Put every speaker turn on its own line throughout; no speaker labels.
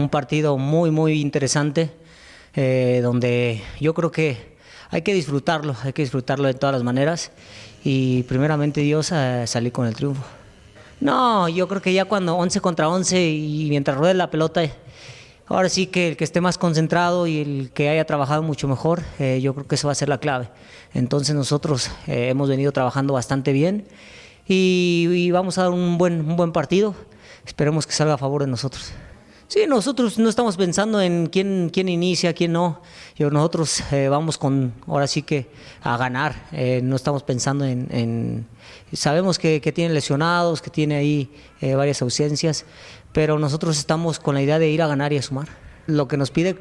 un partido muy, muy interesante, eh, donde yo creo que hay que disfrutarlo, hay que disfrutarlo de todas las maneras y primeramente Dios a eh, salir con el triunfo. No, yo creo que ya cuando 11 contra 11 y mientras ruede la pelota, ahora sí que el que esté más concentrado y el que haya trabajado mucho mejor, eh, yo creo que eso va a ser la clave. Entonces nosotros hemos venido trabajando bastante bien y, vamos a dar un buen, un buen partido. Esperemos que salga a favor de nosotros. Sí, nosotros no estamos pensando en quién, quién inicia, quién no. Yo, nosotros eh, vamos con, ahora sí que, a ganar. Eh, no estamos pensando en... sabemos que, que, tiene lesionados, que tiene ahí eh, varias ausencias, pero nosotros estamos con la idea de ir a ganar y a sumar. Lo que nos pide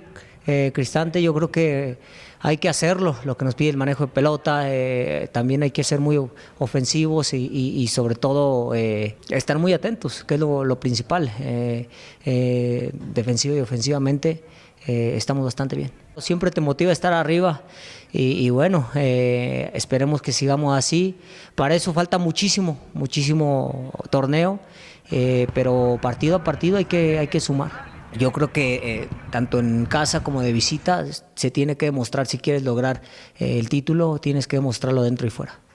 eh, Cristante, yo creo que hay que hacerlo, lo que nos pide el manejo de pelota, eh, también hay que ser muy ofensivos y, sobre todo eh, estar muy atentos, que es lo, principal, eh, defensivo y ofensivamente. estamos bastante bien. Siempre te motiva estar arriba y, y bueno, esperemos que sigamos así. Para eso falta muchísimo, muchísimo torneo, pero partido a partido hay que, hay que sumar. Yo creo que eh, tanto en casa como de visita se tiene que demostrar si quieres lograr eh, el título, tienes que demostrarlo dentro y fuera.